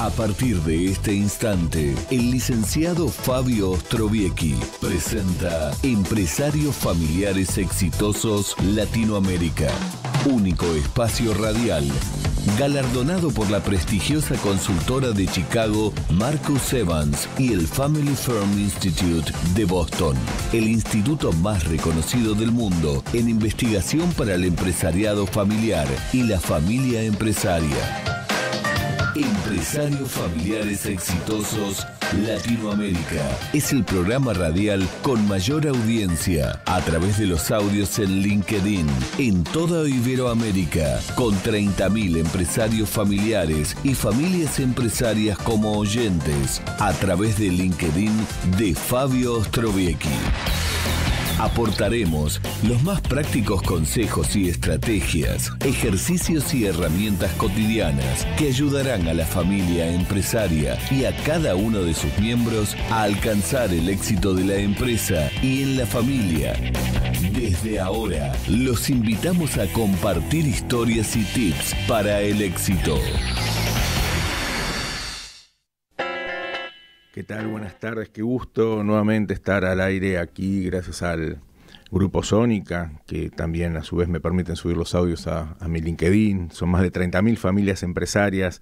A partir de este instante, el licenciado Fabio Ostroviecki presenta Empresarios Familiares Exitosos Latinoamérica, único espacio radial, galardonado por la prestigiosa consultora de Chicago Marcus Evans y el Family Firm Institute de Boston, el instituto más reconocido del mundo en investigación para el empresariado familiar y la familia empresaria. Empresarios Familiares Exitosos Latinoamérica. Es el programa radial con mayor audiencia a través de los audios en LinkedIn en toda Iberoamérica, con 30.000 empresarios familiares y familias empresarias como oyentes a través de LinkedIn de Fabio Strobiecki. Aportaremos los más prácticos consejos y estrategias, ejercicios y herramientas cotidianas que ayudarán a la familia empresaria y a cada uno de sus miembros a alcanzar el éxito de la empresa y en la familia. Desde ahora, los invitamos a compartir historias y tips para el éxito. ¿Qué tal? Buenas tardes, qué gusto nuevamente estar al aire aquí gracias al Grupo Sónica, que también a su vez me permiten subir los audios a, mi LinkedIn. Son más de 30.000 familias empresarias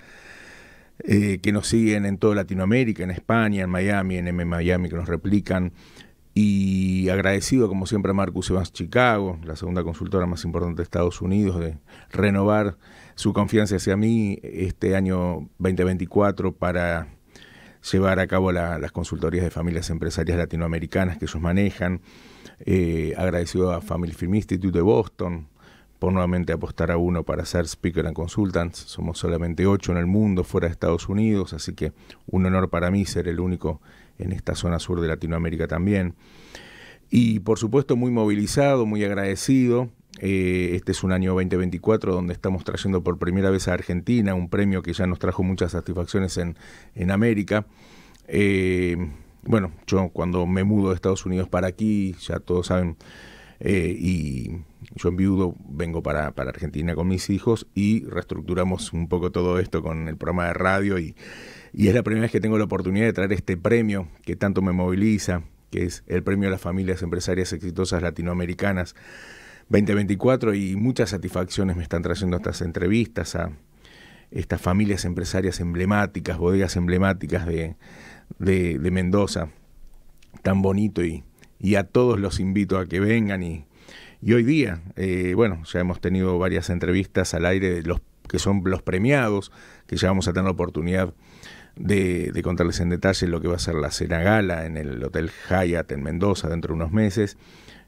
eh, que nos siguen en toda Latinoamérica, en España, en Miami, en M Miami, que nos replican. Y agradecido, como siempre, a Marcus Evans Chicago, la segunda consultora más importante de Estados Unidos, de renovar su confianza hacia mí este año 2024 para llevar a cabo las consultorías de familias empresarias latinoamericanas que ellos manejan. Eh, agradecido a Family Film Institute de Boston por nuevamente apostar a uno para ser Speaker and consultant. Somos solamente ocho en el mundo fuera de Estados Unidos, así que un honor para mí ser el único en esta zona sur de Latinoamérica también. Y por supuesto muy movilizado, muy agradecido eh, este es un año 2024 donde estamos trayendo por primera vez a Argentina un premio que ya nos trajo muchas satisfacciones en, América. Eh, bueno, yo cuando me mudo de Estados Unidos para aquí, ya todos saben, eh, y yo en viudo vengo para, Argentina con mis hijos y reestructuramos un poco todo esto con el programa de radio y, y es la primera vez que tengo la oportunidad de traer este premio que tanto me moviliza, que es el Premio a las Familias Empresarias Exitosas Latinoamericanas 2024 y muchas satisfacciones me están trayendo estas entrevistas a estas familias empresarias emblemáticas, bodegas emblemáticas de, Mendoza, tan bonito y, a todos los invito a que vengan y, hoy día, eh, bueno, ya hemos tenido varias entrevistas al aire de los que son los premiados, que ya vamos a tener la oportunidad de, contarles en detalle lo que va a ser la cena gala en el Hotel Hyatt en Mendoza dentro de unos meses.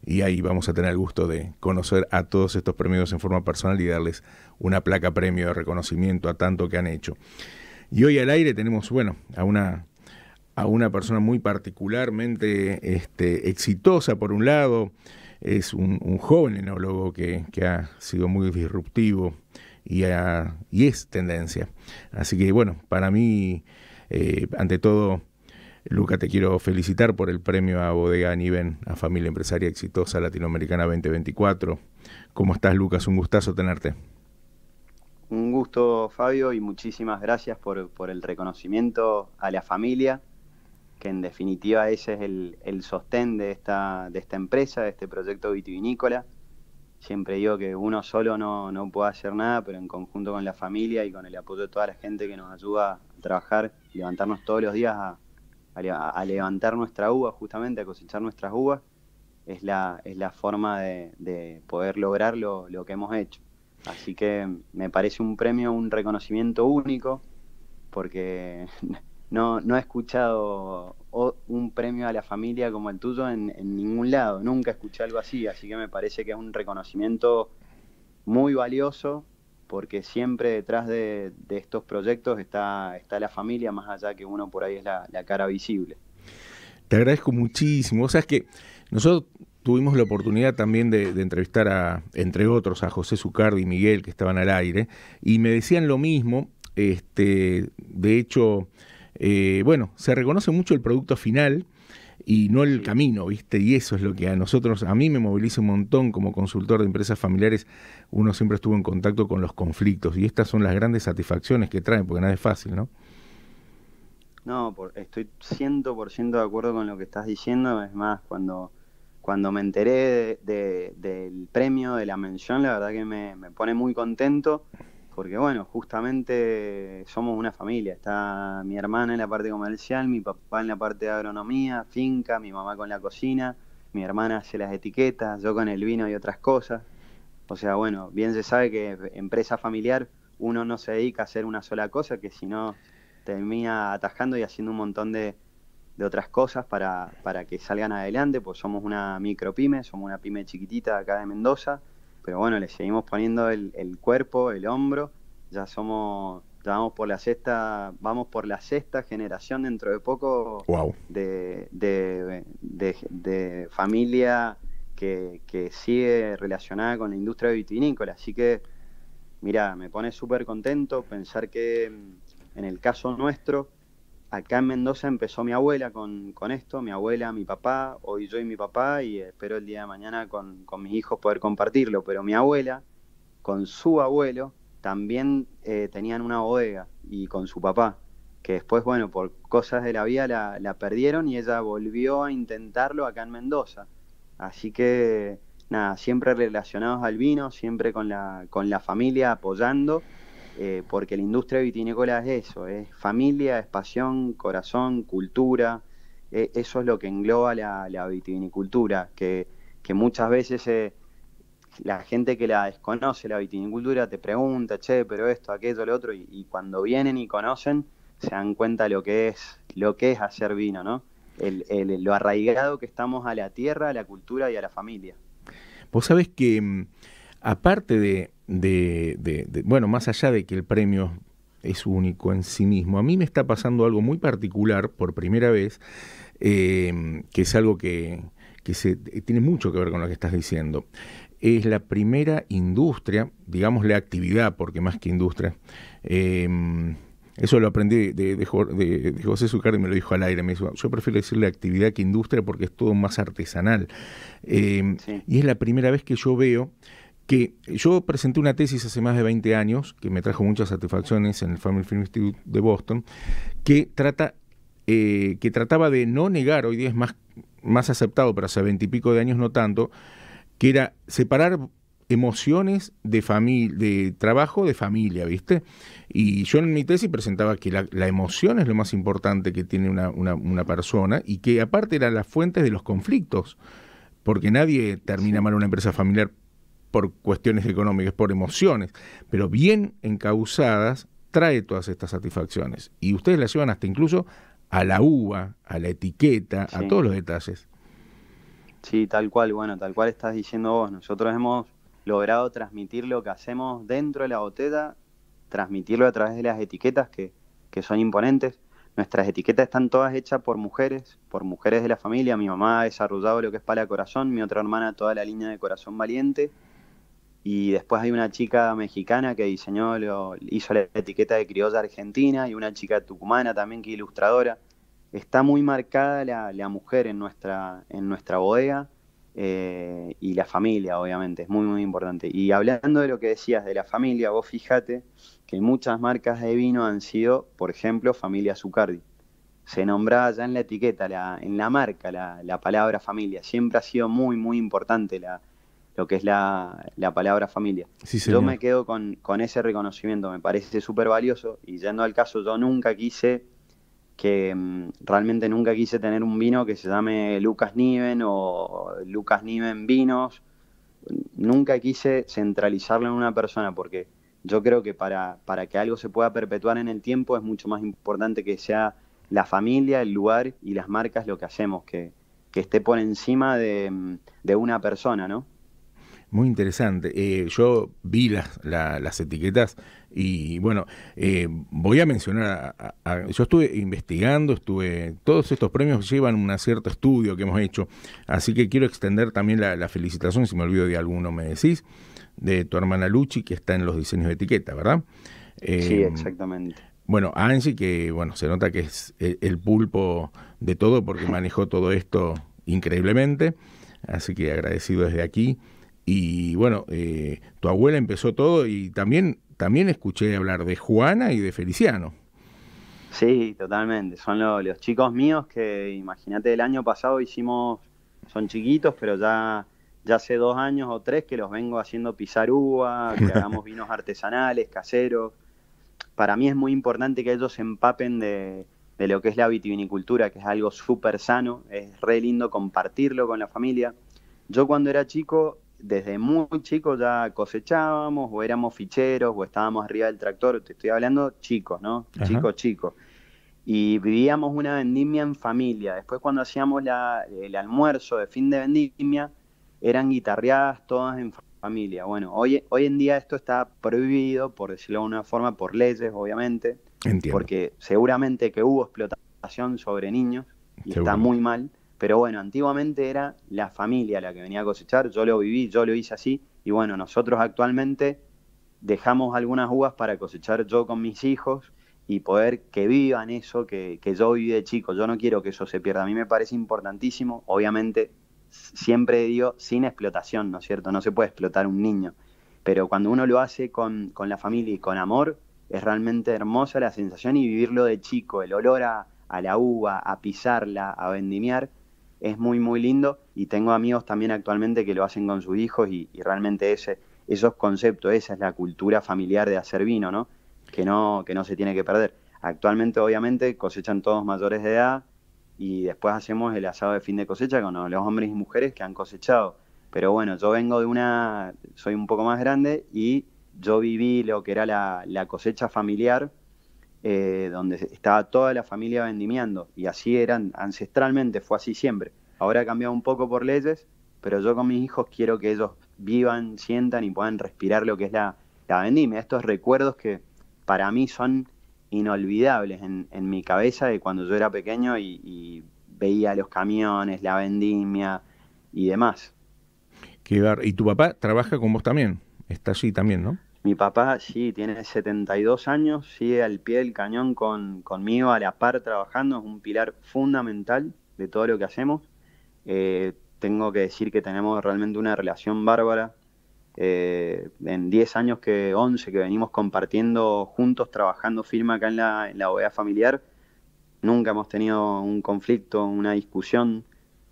Y ahí vamos a tener el gusto de conocer a todos estos premios en forma personal y darles una placa premio de reconocimiento a tanto que han hecho. Y hoy al aire tenemos, bueno, a una, persona muy particularmente este, exitosa, por un lado, es un, joven enólogo que ha sido muy disruptivo y, y es tendencia. Así que bueno, para mí, eh, ante todo, Lucas te quiero felicitar por el premio a Bodega Niven, a Familia Empresaria Exitosa Latinoamericana 2024. ¿Cómo estás, Lucas? Un gustazo tenerte. Un gusto, Fabio, y muchísimas gracias por, el reconocimiento a la familia, que en definitiva ese es el, sostén de esta, de esta empresa, de este proyecto vitivinícola siempre digo que uno solo no, puede hacer nada, pero en conjunto con la familia y con el apoyo de toda la gente que nos ayuda a trabajar, levantarnos todos los días a, a, levantar nuestra uva, justamente a cosechar nuestras uvas, es la, es la forma de, poder lograr lo, que hemos hecho. Así que me parece un premio, un reconocimiento único, porque no, no he escuchado un premio a la familia como el tuyo en, ningún lado. Nunca escuché algo así, así que me parece que es un reconocimiento muy valioso porque siempre detrás de, estos proyectos está, está la familia, más allá que uno por ahí es la, cara visible. Te agradezco muchísimo. O sea, es que nosotros tuvimos la oportunidad también de, entrevistar a, entre otros, a José Zucardi y Miguel, que estaban al aire, y me decían lo mismo. Este, de hecho, eh, bueno, se reconoce mucho el producto final y no el camino, ¿viste? Y eso es lo que a nosotros, a mí me moviliza un montón como consultor de empresas familiares, uno siempre estuvo en contacto con los conflictos y estas son las grandes satisfacciones que traen, porque nada es fácil, ¿no? No, estoy 100% de acuerdo con lo que estás diciendo, es más, cuando, cuando me enteré del premio, de la mención, la verdad que me, me pone muy contento porque bueno, justamente somos una familia, está mi hermana en la parte comercial, mi papá en la parte de agronomía, finca, mi mamá con la cocina, mi hermana hace las etiquetas, yo con el vino y otras cosas. O sea, bueno, bien se sabe que empresa familiar uno no se dedica a hacer una sola cosa, que si no termina atajando y haciendo un montón de, otras cosas para, para que salgan adelante, pues somos una micropyme, somos una pyme chiquitita acá de Mendoza pero bueno, le seguimos poniendo el, cuerpo, el hombro, ya somos, vamos por la sexta, vamos por la sexta generación dentro de poco de, familia que, que sigue relacionada con la industria vitivinícola, así que mira, me pone súper contento pensar que mm, en el caso nuestro, acá en Mendoza empezó mi abuela con, esto, mi abuela, mi papá, hoy yo y mi papá, y espero el día de mañana con, mis hijos poder compartirlo, pero mi abuela, con su abuelo, también eh, tenían una bodega y con su papá, que después, bueno, por cosas de la vida la, la perdieron y ella volvió a intentarlo acá en Mendoza. Así que, nada, siempre relacionados al vino, siempre con la, con la familia apoyando eh, porque la industria vitivinícola es eso, es familia, es pasión, corazón, cultura, eh, eso es lo que engloba la, la vitivinicultura, que, que, muchas veces eh, la gente que la desconoce, la vitivinicultura, te pregunta, che, pero esto, aquello, lo otro, y, cuando vienen y conocen, se dan cuenta lo que es, lo que es hacer vino, ¿no? lo arraigado que estamos a la tierra, a la cultura y a la familia. Vos sabés que mm, aparte de, bueno, más allá de que el premio es único en sí mismo, a mí me está pasando algo muy particular por primera vez, eh, que es algo que, eh, tiene mucho que ver con lo que estás diciendo. Es la primera industria, digamos la actividad, porque más que industria, eh, eso lo aprendí de, José Sucar y me lo dijo al aire. Me dijo, yo prefiero decirle actividad que industria porque es todo más artesanal. Y es la primera vez que yo veo que yo presenté una tesis hace más de 20 años, que me trajo muchas satisfacciones en el Family Film Institute de Boston, que, trata, eh, que trataba de no negar, hoy día es más, más aceptado, pero hace 20 y pico de años no tanto, que era separar emociones de, de trabajo de familia, ¿viste? Y yo en mi tesis presentaba que la, emoción es lo más importante que tiene una, una persona y que aparte eran las fuentes de los conflictos, porque nadie termina mal una empresa familiar por cuestiones económicas, por emociones, pero bien encauzadas, trae todas estas satisfacciones. Y ustedes las llevan hasta incluso a la uva, a la etiqueta, a todos los detalles. Sí, tal cual, bueno, tal cual estás diciendo vos. Nosotros hemos logrado transmitir lo que hacemos dentro de la botella, transmitirlo a través de las etiquetas que, son imponentes. Nuestras etiquetas están todas hechas por mujeres, por mujeres de la familia. Mi mamá ha desarrollado lo que es para corazón, mi otra hermana toda la línea de corazón valiente y después hay una chica mexicana que diseñó, lo, hizo la etiqueta de criolla argentina y una chica tucumana también que ilustradora. Está muy marcada la, mujer en nuestra, en nuestra bodega eh, y la familia, obviamente, es muy, muy importante. Y hablando de lo que decías de la familia, vos fíjate que muchas marcas de vino han sido, por ejemplo, familia Zucardi. Se nombraba ya en la etiqueta, la, en la marca, la, la palabra familia. Siempre ha sido muy, muy importante la, lo que es la, palabra familia. yo me quedo con, ese reconocimiento, me parece súper valioso y yendo al caso, yo nunca quise que mm, realmente nunca quise tener un vino que se llame Lucas Niven o Lucas Niven Vinos. Nunca quise centralizarlo en una persona porque yo creo que para, que algo se pueda perpetuar en el tiempo es mucho más importante que sea la familia, el lugar y las marcas lo que hacemos, que, que esté por encima de, mm, de una persona, ¿no? Muy interesante. Eh, yo vi las, las etiquetas y bueno, eh, voy a mencionar, yo estuve investigando, estuve, todos estos premios llevan un cierto estudio que hemos hecho, así que quiero extender también la, felicitación, si me olvido de alguno, me decís, de tu hermana Luchi, que está en los diseños de etiqueta, ¿verdad? sí, eh, exactamente. Bueno, Angie, que bueno, se nota que es el pulpo de todo porque manejó todo esto increíblemente, así que agradecido desde aquí. Y bueno, eh, tu abuela empezó todo y también, también escuché hablar de Juana y de Feliciano. Sí, totalmente. Son los chicos míos que, imagínate, el año pasado hicimos, son chiquitos, pero ya, ya hace dos años o tres que los vengo haciendo pisar uva, que hagamos vinos artesanales, caseros. Para mí es muy importante que ellos se empapen de, de lo que es la vitivinicultura, que es algo súper sano, es re lindo compartirlo con la familia. Yo cuando era chico desde muy chicos ya cosechábamos o éramos ficheros o estábamos arriba del tractor, te estoy hablando chicos, ¿no? Chico, chicos. Y vivíamos una vendimia en familia. Después cuando hacíamos el almuerzo de fin de vendimia, eran guitarreadas todas en familia. Bueno, hoy, hoy en día esto está prohibido, por decirlo de una forma, por leyes, obviamente. Entiendo. Porque seguramente que hubo explotación sobre niños y está muy mal. Pero bueno, antiguamente era la familia la que venía a cosechar, yo lo viví, yo lo hice así, y bueno, nosotros actualmente dejamos algunas uvas para cosechar yo con mis hijos y poder que vivan eso que, yo viví de chico. Yo no quiero que eso se pierda, a mí me parece importantísimo, obviamente siempre digo sin explotación, ¿no es cierto? No se puede explotar un niño, pero cuando uno lo hace con, con la familia y con amor, es realmente hermosa la sensación y vivirlo de chico, el olor a la uva, a pisarla, a vendimiar es muy, muy lindo y tengo amigos también actualmente que lo hacen con sus hijos y, realmente ese, esos conceptos, esa es la cultura familiar de hacer vino, ¿no? Que, ¿no? que no se tiene que perder. Actualmente, obviamente, cosechan todos mayores de edad y después hacemos el asado de fin de cosecha con los hombres y mujeres que han cosechado. Pero bueno, yo vengo de una, soy un poco más grande y yo viví lo que era la, la cosecha familiar eh, donde estaba toda la familia vendimiando, y así eran ancestralmente, fue así siempre. Ahora ha cambiado un poco por leyes, pero yo con mis hijos quiero que ellos vivan, sientan y puedan respirar lo que es la, vendimia, estos recuerdos que para mí son inolvidables en, mi cabeza de cuando yo era pequeño y, veía los camiones, la vendimia y demás. Y tu papá trabaja con vos también, está allí también, ¿no? Mi papá sí, tiene 72 años, sigue al pie del cañón conmigo, a la par trabajando, es un pilar fundamental de todo lo que hacemos. Eh, tengo que decir que tenemos realmente una relación bárbara. Eh, en 10 años que 11 que venimos compartiendo juntos, trabajando firma acá en la, en la OEA familiar, nunca hemos tenido un conflicto, una discusión,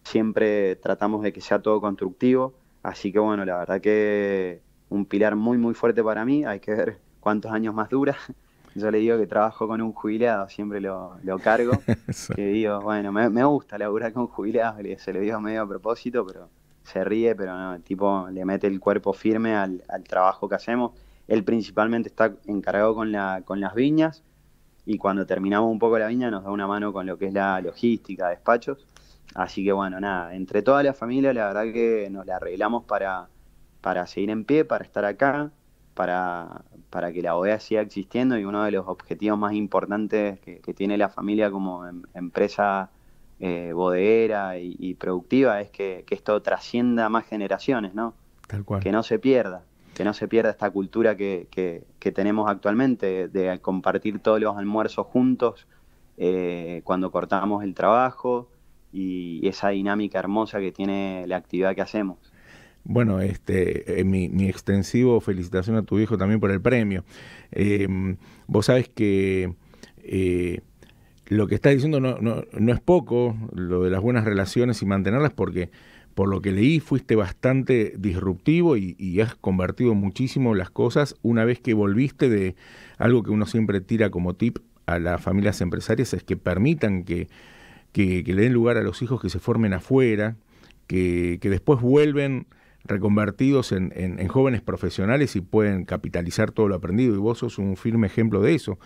siempre tratamos de que sea todo constructivo, así que bueno, la verdad que un pilar muy, muy fuerte para mí. Hay que ver cuántos años más dura. Yo le digo que trabajo con un jubilado, siempre lo, lo cargo. que digo, bueno, me, me, gusta laburar con jubilados, se lo digo medio a propósito, pero se ríe, pero no, el tipo le mete el cuerpo firme al, trabajo que hacemos. Él principalmente está encargado con, la, con las viñas y cuando terminamos un poco la viña nos da una mano con lo que es la logística, despachos. Así que bueno, nada, entre toda la familia la verdad que nos la arreglamos para, para seguir en pie, para estar acá, para, que la OEA siga existiendo y uno de los objetivos más importantes que, tiene la familia como em, empresa eh, bodeguera y, productiva es que, esto trascienda más generaciones, ¿no? Tal cual. Que no se pierda, que no se pierda esta cultura que, que tenemos actualmente de compartir todos los almuerzos juntos eh, cuando cortamos el trabajo y esa dinámica hermosa que tiene la actividad que hacemos. Bueno, este, eh, mi, extensivo felicitación a tu hijo también por el premio. Em, vos sabes que eh, lo que estás diciendo no, no, es poco, lo de las buenas relaciones y mantenerlas, porque por lo que leí fuiste bastante disruptivo y, has convertido muchísimo las cosas una vez que volviste de algo que uno siempre tira como tip a las familias empresarias, es que permitan que, le den lugar a los hijos que se formen afuera, que, que después vuelven reconvertidos en, jóvenes profesionales y pueden capitalizar todo lo aprendido. Y vos sos un firme ejemplo de eso.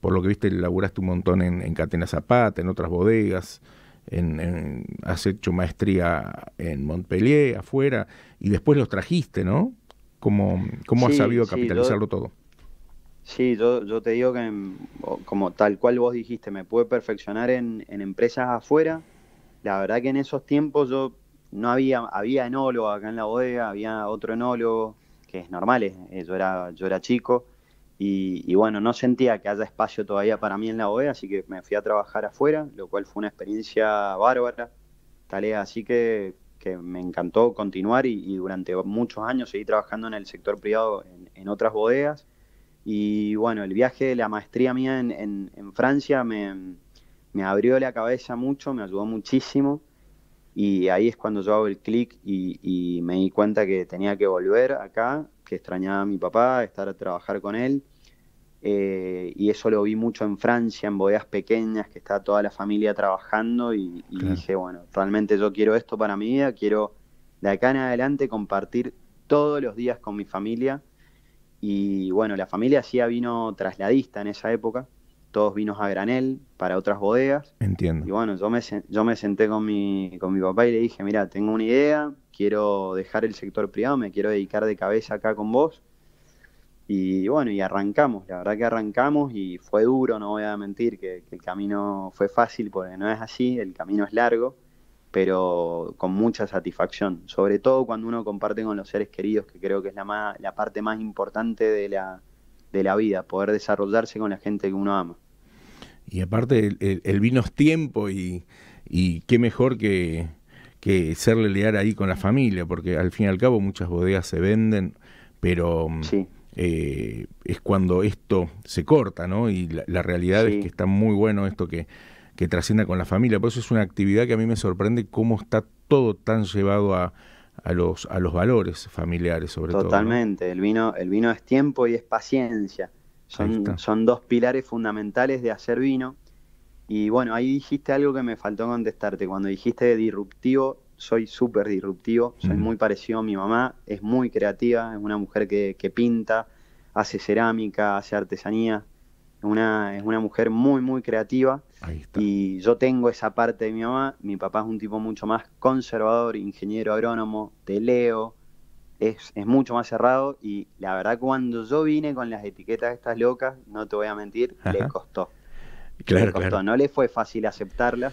Por lo que viste, laburaste un montón en, Catena Zapata, en otras bodegas, en, has hecho maestría en Montpellier, afuera, y después los trajiste, ¿no? ¿Cómo, cómo has sabido capitalizarlo todo? Sí, yo, te digo que, como tal cual vos dijiste, me pude perfeccionar en, en empresas afuera. La verdad que en esos tiempos yo no había, había enólogo acá en la bodega, había otro enólogo, que es normal, eh, yo, era, yo era chico, y, bueno, no sentía que haya espacio todavía para mí en la bodega, así que me fui a trabajar afuera, lo cual fue una experiencia bárbara, así que, me encantó continuar y, durante muchos años seguí trabajando en el sector privado en, otras bodegas. Y bueno, el viaje, de la maestría mía en, en, Francia me, me abrió la cabeza mucho, me ayudó muchísimo y ahí es cuando yo hago el clic y, me di cuenta que tenía que volver acá, que extrañaba a mi papá, estar a trabajar con él. Eh, y eso lo vi mucho en Francia, en bodegas pequeñas, que está toda la familia trabajando y, dije, bueno, realmente yo quiero esto para mi vida, quiero de acá en adelante compartir todos los días con mi familia. Y bueno, la familia hacía vino trasladista en esa época, todos vinos a granel para otras bodegas. Entiendo. Y bueno, yo me, yo me senté con mi, con mi papá y le dije, mira, tengo una idea, quiero dejar el sector privado, me quiero dedicar de cabeza acá con vos. Y bueno, y arrancamos, la verdad que arrancamos y fue duro, no voy a mentir que, el camino fue fácil, porque no es así, el camino es largo, pero con mucha satisfacción, sobre todo cuando uno comparte con los seres queridos, que creo que es la, la parte más importante de la, de la vida, poder desarrollarse con la gente que uno ama. Y aparte, el, vino es tiempo y, qué mejor que, que serle leal ahí con la familia, porque al fin y al cabo muchas bodegas se venden, pero mm, eh, es cuando esto se corta, ¿no? Y la, realidad es que está muy bueno esto que, que trascienda con la familia. Por eso es una actividad que a mí me sorprende cómo está todo tan llevado a, a los, a los valores familiares, sobre todo. Totalmente, el, vino, el vino es tiempo y es paciencia. Son, son dos pilares fundamentales de hacer vino. Y bueno, ahí dijiste algo que me faltó contestarte. Cuando dijiste de disruptivo, soy súper disruptivo, soy muy parecido a mi mamá, es muy creativa, es una mujer que, que pinta, hace cerámica, hace artesanía, una, es una mujer muy, muy creativa y yo tengo esa parte de mi mamá, mi papá es un tipo mucho más conservador, ingeniero agrónomo, te leo, es, mucho más cerrado y la verdad cuando yo vine con las etiquetas estas locas, no te voy a mentir, le costó. Claro, No le fue fácil aceptarlas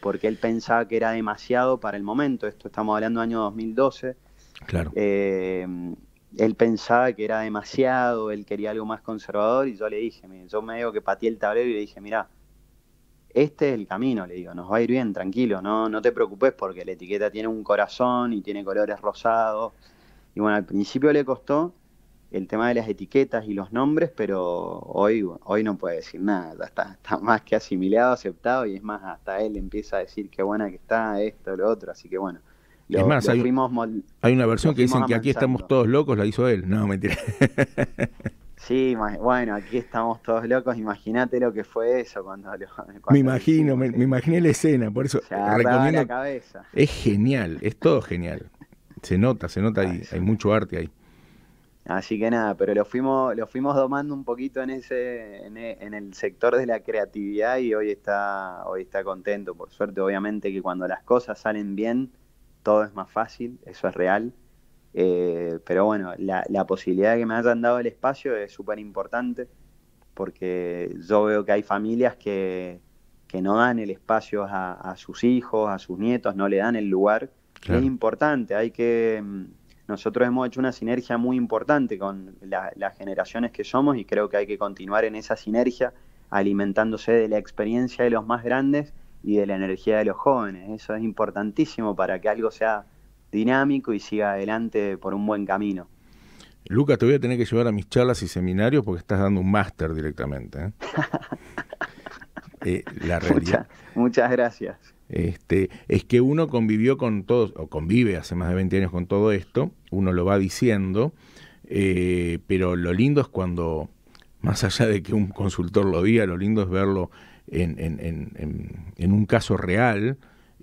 porque él pensaba que era demasiado para el momento, esto estamos hablando del año 2012. Claro. Eh, él pensaba que era demasiado, él quería algo más conservador y yo le dije, yo me digo que pateé el tablero y le dije, mira, este es el camino, le digo, nos va a ir bien, tranquilo, no, no te preocupes porque la etiqueta tiene un corazón y tiene colores rosados. Y bueno, al principio le costó el tema de las etiquetas y los nombres, pero hoy, hoy no puede decir nada, está, está más que asimilado, aceptado, y es más, hasta él empieza a decir qué buena que está esto, lo otro, así que bueno. es más, hay, hay, una versión que dicen que aquí estamos todos locos, la hizo él, no, mentira. Sí, bueno, aquí estamos todos locos. Imagínate lo que fue eso cuando, Me imagino, me, imaginé la escena, por eso La cabeza. Es genial, es todo genial. Se nota, se nota, hay mucho arte ahí. Así que nada, pero lo fuimos, lo fuimos domando un poquito en ese, e, en el sector de la creatividad y hoy está, hoy está contento. Por suerte, obviamente que cuando las cosas salen bien, todo es más fácil, eso es real eh, pero bueno, la, la, posibilidad de que me hayan dado el espacio es súper importante porque yo veo que hay familias que, no dan el espacio a, sus hijos, a sus nietos, no le dan el lugar. Es importante, hay que... Mm, nosotros hemos hecho una sinergia muy importante con las generaciones que somos y creo que hay que continuar en esa sinergia alimentándose de la experiencia de los más grandes y de la energía de los jóvenes. Eso es importantísimo para que algo sea dinámico y siga adelante por un buen camino. Lucas, te voy a tener que llevar a mis charlas y seminarios porque estás dando un máster directamente. ¿eh? Eh, la Muchas, gracias. Este, es que uno convivió con todos, o convive hace más de 20 años con todo esto, uno lo va diciendo, eh, pero lo lindo es cuando, más allá de que un consultor lo diga, lo lindo es verlo en, en un caso real,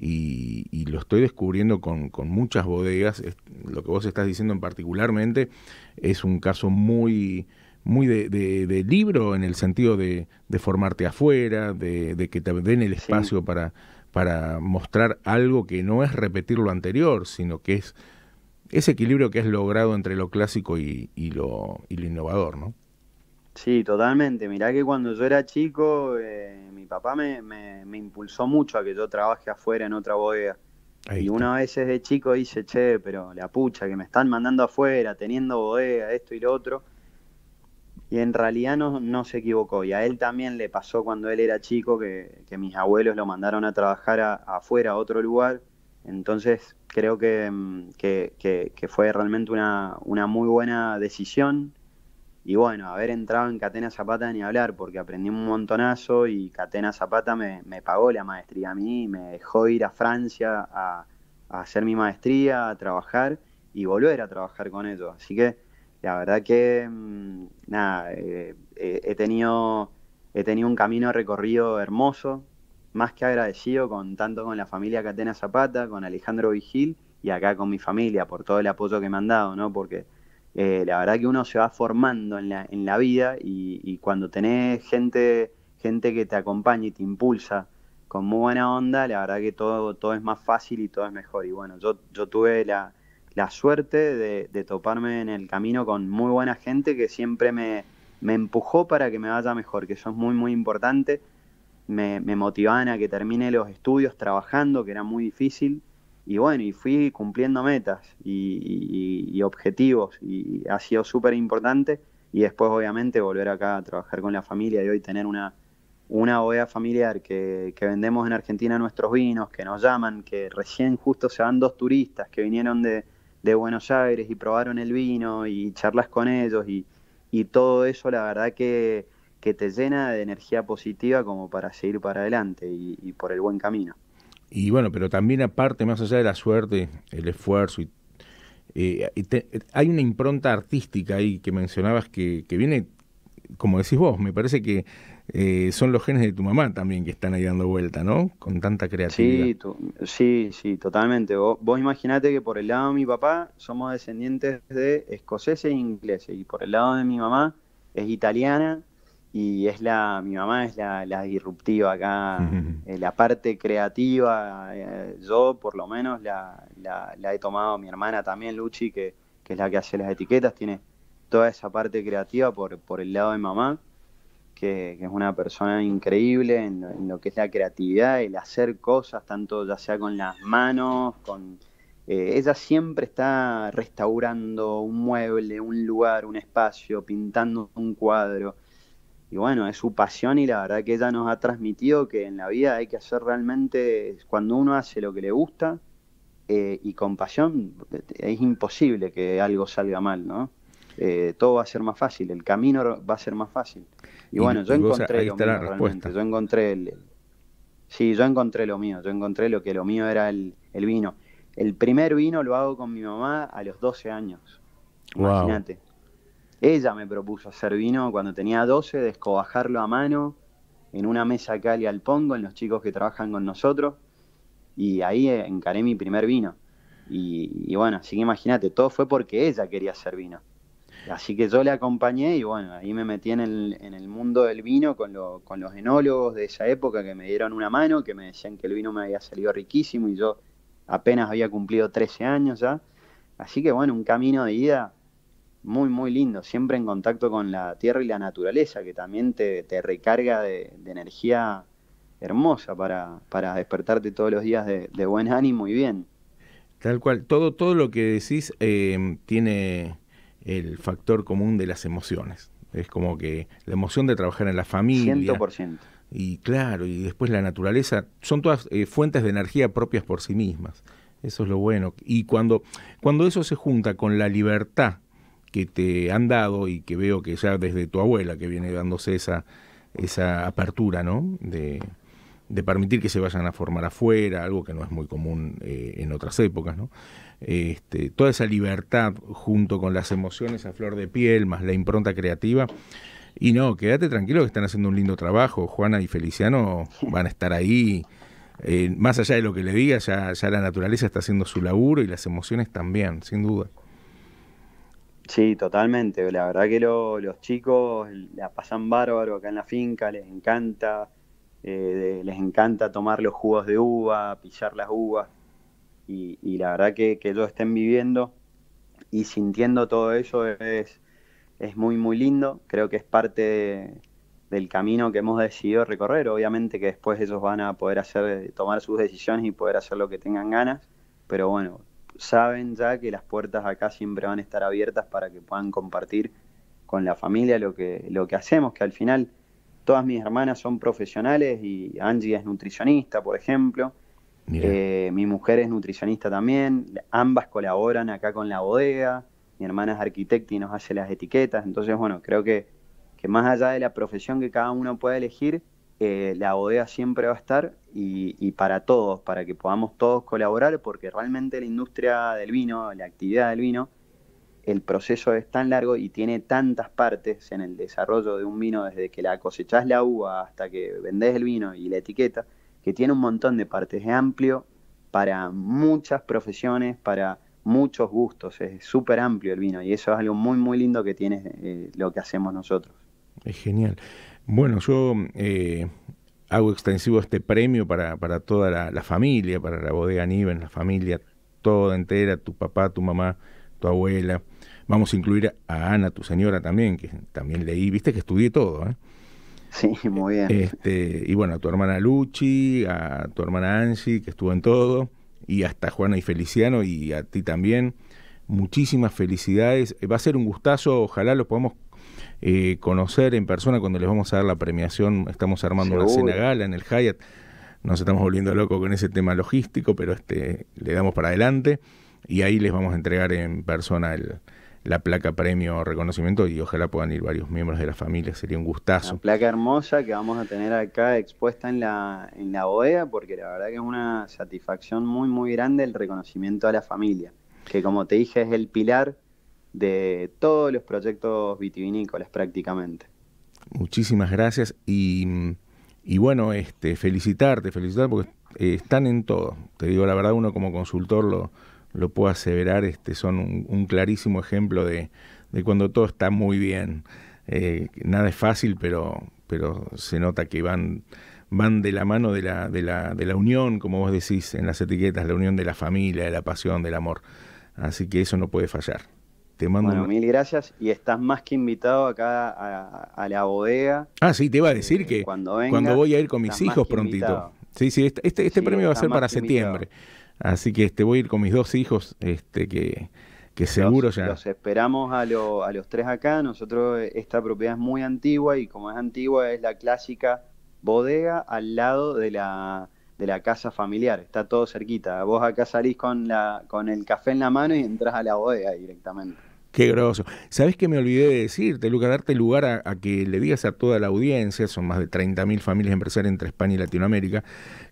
y, lo estoy descubriendo con, con muchas bodegas. lo que vos estás diciendo en particularmente es un caso muy muy de, libro en el sentido de, de formarte afuera, de, que te den el espacio para, para mostrar algo que no es repetir lo anterior, sino que es ese equilibrio que has logrado entre lo clásico y, lo, y lo innovador, ¿no? Sí, totalmente. Mirá que cuando yo era chico, eh, mi papá me, me, impulsó mucho a que yo trabaje afuera en otra bodega. y una vez de chico dice, che, pero la pucha, que me están mandando afuera, teniendo bodega, esto y lo otro. Y en realidad no, no se equivocó. Y a él también le pasó cuando él era chico que, mis abuelos lo mandaron a trabajar afuera, a otro lugar. Entonces creo mm, que, que, que fue realmente una, una muy buena decisión y bueno, haber entrado en Catena Zapata ni hablar, porque aprendí un montonazo y Catena Zapata me, pagó la maestría a mí, me dejó ir a Francia a, hacer mi maestría, a trabajar y volver a trabajar con ellos. Así que la verdad que, mm, nada, eh, eh, he, tenido, he tenido un camino recorrido hermoso, más que agradecido con tanto con la familia Catena Zapata, con Alejandro Vigil y acá con mi familia por todo el apoyo que me han dado, ¿no? Porque eh, la verdad que uno se va formando en la, en la vida y, cuando tenés gente, gente que te acompaña y te impulsa con muy buena onda, la verdad que todo, es más fácil y todo es mejor. Y bueno, yo, yo tuve la, suerte de, toparme en el camino con muy buena gente que siempre me, me empujó para que me vaya mejor, que eso es muy, muy importante. Me, me motivaban a que termine los estudios trabajando, que era muy difícil y bueno, y fui cumpliendo metas y, objetivos y ha sido súper importante y después obviamente volver acá a trabajar con la familia y hoy tener una, una familiar que, que, vendemos en Argentina nuestros vinos, que nos llaman, que recién justo se van dos turistas que vinieron de, de Buenos Aires y probaron el vino y charlas con ellos y, y todo eso la verdad que, que, te llena de energía positiva como para seguir para adelante y por el buen camino y bueno, pero también aparte, más allá de la suerte, el esfuerzo y eh, hay una impronta artística ahí que mencionabas que, viene, como decís vos, me parece que eh, son los genes de tu mamá también que están ahí dando vuelta, ¿no? Con tanta creatividad. Sí, sí, sí, totalmente. Vos, vos imaginate que por el lado de mi papá somos descendientes de escoceses e ingleses y por el lado de mi mamá es italiana y es la, mi mamá es la, la disruptiva acá, eh, la parte creativa, eh, yo por lo menos la, la, he tomado, mi hermana también, Luchi, que, que, es la que hace las etiquetas, tiene toda esa parte creativa por, por el lado de mamá, que, es una persona increíble en lo, que es la creatividad, el hacer cosas, tanto ya sea con las manos, con... Eh, ella siempre está restaurando un mueble, un lugar, un espacio, pintando un cuadro y bueno, es su pasión y la verdad que ella nos ha transmitido que en la vida hay que hacer realmente, cuando uno hace lo que le gusta eh, y con pasión, es imposible que algo salga mal, ¿no? Eh, todo va a ser más fácil, el camino va a ser más fácil. Y, bueno, yo, encontré yo encontré el Sí, yo encontré lo mío, yo encontré lo que lo mío era el, vino. El primer vino lo hago con mi mamá a los 12 años. Imagínate. Ella me propuso hacer vino cuando tenía 12, de escobajarlo a mano en una mesa acá al Pongo, en los chicos que trabajan con nosotros. Y ahí encaré mi primer vino. Y, bueno, así que imagínate, todo fue porque ella quería hacer vino. Así que yo le acompañé y bueno, ahí me metí en el, mundo del vino con, con los enólogos de esa época que me dieron una mano, que me decían que el vino me había salido riquísimo y yo apenas había cumplido 13 años ya. Así que bueno, un camino de ida muy, muy lindo, siempre en contacto con la tierra y la naturaleza, que también te, recarga de, energía hermosa para, despertarte todos los días de, buen ánimo y bien. Tal cual, todo, todo lo que decís em, tiene el factor común de las emociones. Es como que la emoción de trabajar en la familia. 100%. Y claro, y después la naturaleza, son todas eh, fuentes de energía propias por sí mismas. Eso es lo bueno. Y cuando, cuando eso se junta con la libertad que te han dado y que veo que ya desde tu abuela que viene dándose esa, esa apertura, ¿no? De, permitir que se vayan a formar afuera, algo que no es muy común eh, en otras épocas, ¿no? Este, toda esa libertad junto con las emociones a flor de piel, más la impronta creativa. Y no, quédate tranquilo que están haciendo un lindo trabajo. Juana y Feliciano van a estar ahí. Eh, más allá de lo que le diga, ya, ya la naturaleza está haciendo su laburo y las emociones también, sin duda. Sí, totalmente. La verdad que los chicos la pasan bárbaro acá en la finca, les encanta, eh, les encanta tomar los jugos de uva, pillar las uvas. Y, la verdad que, que estén viviendo y sintiendo todo eso es, es muy, muy lindo. Creo que es parte del camino que hemos decidido recorrer. Obviamente que después ellos van a poder hacer, tomar sus decisiones y poder hacer lo que tengan ganas, pero bueno, saben ya que las puertas acá siempre van a estar abiertas para que puedan compartir con la familia lo que, lo que hacemos, que al final todas mis hermanas son profesionales y Angie es nutricionista, por ejemplo. Eh, mi mujer es nutricionista también, ambas colaboran acá con la bodega, mi hermana es arquitecta y nos hace las etiquetas, entonces bueno, creo que, que más allá de la profesión que cada uno pueda elegir, eh, la bodega siempre va a estar y, para todos, para que podamos todos colaborar, porque realmente la industria del vino, la actividad del vino, el proceso es tan largo y tiene tantas partes en el desarrollo de un vino, desde que la cosechás la uva hasta que vendés el vino y la etiqueta, que tiene un montón de partes. Es amplio para muchas profesiones, para muchos gustos. Es súper amplio el vino y eso es algo muy, muy lindo que tiene eh, lo que hacemos nosotros. Es genial. Bueno, yo eh, hago extensivo este premio para, para toda la, familia, para la bodega Niven, la familia toda entera, tu papá, tu mamá, tu abuela. Vamos a incluir a Ana, tu señora también, que también leí, viste que estudié todo. ¿eh? Sí, muy bien. Este, y bueno, a tu hermana Luchi, a tu hermana Angie, que estuvo en todo, y hasta Juana y Feliciano, y a ti también. Muchísimas felicidades. Eh, va a ser un gustazo, ojalá lo podamos eh, conocer en persona cuando les vamos a dar la premiación. Estamos armando una cena gala en el Hyatt. Nos estamos volviendo locos con ese tema logístico, pero este le damos para adelante y ahí les vamos a entregar en persona la placa premio reconocimiento y ojalá puedan ir varios miembros de la familia, sería un gustazo. placa hermosa que vamos a tener acá expuesta en la, en la bodega porque la verdad que es una satisfacción muy muy grande el reconocimiento a la familia, que como te dije es el pilar de todos los proyectos vitivinícolas prácticamente. Muchísimas gracias y, bueno, este, felicitarte, felicitar porque eh, están en todo. Te digo la verdad, uno como consultor lo, lo puedo aseverar, este, son un, clarísimo ejemplo de, cuando todo está muy bien. Eh, nada es fácil, pero, pero se nota que van, van de la mano de la, de la unión, como vos decís en las etiquetas, la unión de la familia, de la pasión, del amor. Así que eso no puede fallar mando bueno, mil gracias y estás más que invitado acá a, la bodega. Ah, sí, te iba a decir eh, que cuando, cuando, voy a ir con mis hijos prontito. Sí, sí, este, este, este premio va a ser para septiembre. Así que este, voy a ir con mis dos hijos, este, que, seguro ya. Los esperamos a, a los tres acá. Nosotros, esta propiedad es muy antigua y como es antigua, es la clásica bodega al lado de la de la casa familiar, está todo cerquita. Vos acá salís con la con el café en la mano y entras a la bodega directamente. Qué groso. ¿Sabes qué me olvidé de decirte, Luca? Darte lugar a, que le digas a toda la audiencia, son más de 30.000 familias empresarias entre España y Latinoamérica,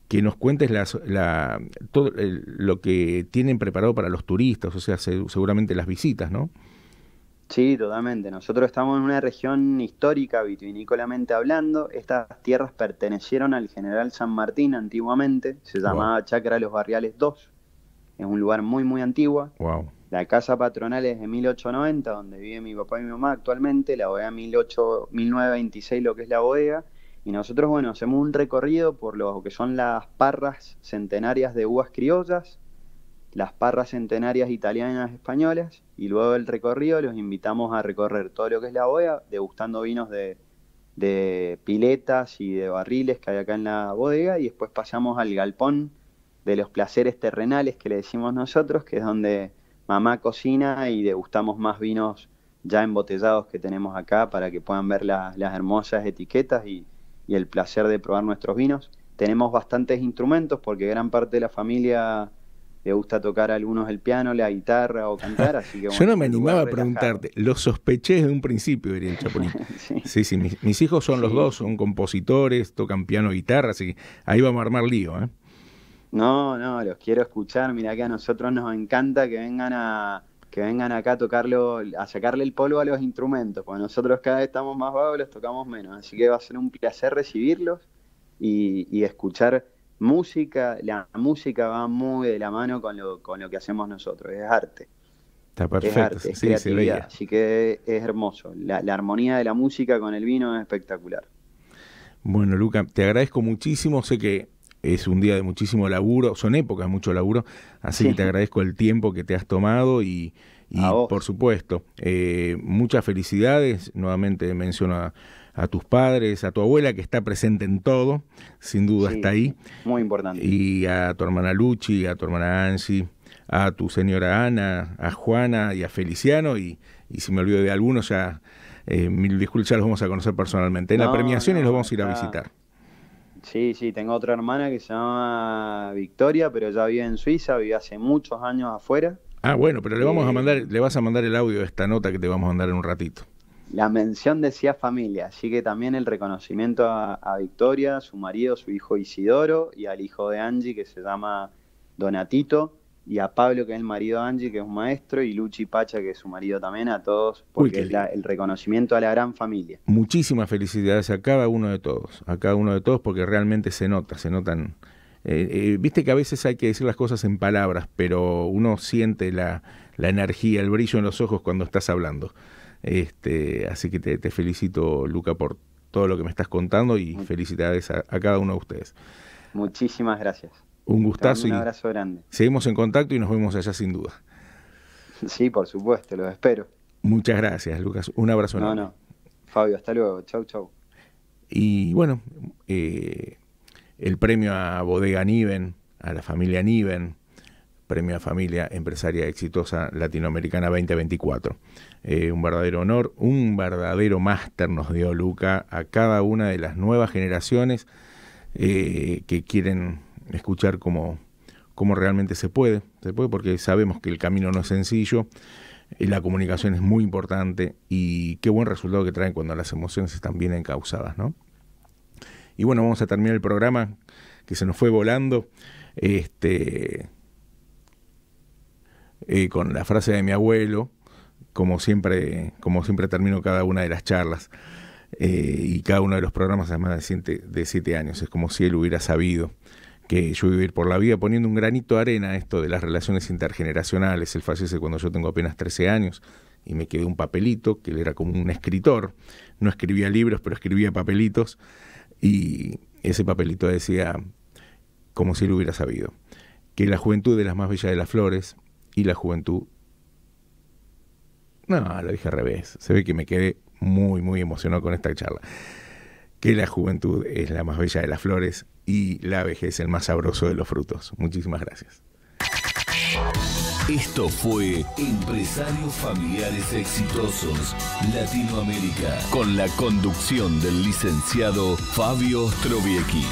que nos cuentes todo eh, lo que tienen preparado para los turistas, o sea, seguramente las visitas, ¿no? Sí, totalmente. Nosotros estamos en una región histórica, vitivinícolamente hablando. Estas tierras pertenecieron al general San Martín antiguamente, se llamaba Chacra de los Barriales II. Es un lugar muy, muy antiguo. Wow la casa patronal es de 1890, donde vive mi papá y mi mamá actualmente, la bodega 18, lo que es la bodega, y nosotros, bueno, hacemos un recorrido por lo que son las parras centenarias de uvas criollas, las parras centenarias italianas españolas, y luego del recorrido los invitamos a recorrer todo lo que es la bodega, degustando vinos de, de piletas y de barriles que hay acá en la bodega, y después pasamos al galpón de los placeres terrenales que le decimos nosotros, que es donde mamá cocina y degustamos más vinos ya embotellados que tenemos acá para que puedan ver las hermosas etiquetas y, el placer de probar nuestros vinos. Tenemos bastantes instrumentos porque gran parte de la familia le gusta tocar algunos el piano, la guitarra o cantar. Así que, Yo no me animaba a preguntarte, lo sospeché desde un principio, diría el sí. sí, mis, hijos son los dos, son compositores, tocan piano, guitarra, así que ahí vamos a armar lío. ¿eh? No, no, los quiero escuchar. Mira que a nosotros nos encanta que vengan a que vengan acá a tocarlo, a sacarle el polvo a los instrumentos, porque nosotros cada vez estamos más vagos, los tocamos menos. Así que va a ser un placer recibirlos y, escuchar música. La música va muy de la mano con lo, con lo que hacemos nosotros, es arte. Está perfecto, es Así que es hermoso. La, la armonía de la música con el vino es espectacular. Bueno, Luca, te agradezco muchísimo. Sé que es un día de muchísimo laburo, son épocas de mucho laburo, así que te agradezco el tiempo que te has tomado y, por supuesto, eh, muchas felicidades, nuevamente menciono a, tus padres, a tu abuela que está presente en todo, sin duda está ahí. Muy importante. Y a tu hermana Luchi, a tu hermana Angie, a tu señora Ana, a Juana y a Feliciano, y, si me olvido de algunos ya... Eh, mil disculpas, los vamos a conocer personalmente. En la premiación y los vamos a ir a visitar. Sí, sí, tengo otra hermana que se llama Victoria, pero ya vive en Suiza, vive hace muchos años afuera. Ah, bueno, pero le vamos a eh, mandar, le vas a mandar el audio de esta nota que te vamos a mandar en un ratito. La mención decía familia, así que también el reconocimiento a, a Victoria, su marido, su hijo Isidoro y al hijo de Angie que se llama Donatito y a Pablo, que es el marido de Angie, que es un maestro, y Luchi Pacha, que es su marido también, a todos, porque es el reconocimiento a la gran familia. Muchísimas felicidades a cada uno de todos, a cada uno de todos, porque realmente se nota, se notan. Eh, eh, viste que a veces hay que decir las cosas en palabras, pero uno siente la, energía, el brillo en los ojos cuando estás hablando. Este, así que te, felicito, Luca, por todo lo que me estás contando y felicidades a cada uno de ustedes. Muchísimas gracias. Un gustazo. Un abrazo y grande. Seguimos en contacto y nos vemos allá sin duda. Sí, por supuesto, los espero. Muchas gracias, Lucas. Un abrazo. enorme. no. Fabio, hasta luego. Chau, chau. Y bueno, eh, el premio a Bodega Niven, a la familia Niven, premio a Familia Empresaria Exitosa Latinoamericana 2024. Eh, un verdadero honor, un verdadero máster nos dio Luca a cada una de las nuevas generaciones eh, que quieren escuchar cómo, cómo realmente se puede, se puede porque sabemos que el camino no es sencillo, eh, la comunicación es muy importante y qué buen resultado que traen cuando las emociones están bien encausadas, Y bueno, vamos a terminar el programa que se nos fue volando. Este, eh, con la frase de mi abuelo, como siempre, como siempre termino cada una de las charlas eh, y cada uno de los programas, además de siete, de siete años. Es como si él hubiera sabido que yo vivir por la vida poniendo un granito de arena esto de las relaciones intergeneracionales. Él fallece cuando yo tengo apenas 13 años y me quedé un papelito, que él era como un escritor. No escribía libros, pero escribía papelitos. Y ese papelito decía, como si lo hubiera sabido, que la juventud es la más bella de las flores y la juventud... No, lo dije al revés. Se ve que me quedé muy, muy emocionado con esta charla. Que la juventud es la más bella de las flores y la vejez el más sabroso de los frutos. Muchísimas gracias. Esto fue Empresarios Familiares Exitosos Latinoamérica, con la conducción del licenciado Fabio Strobieki.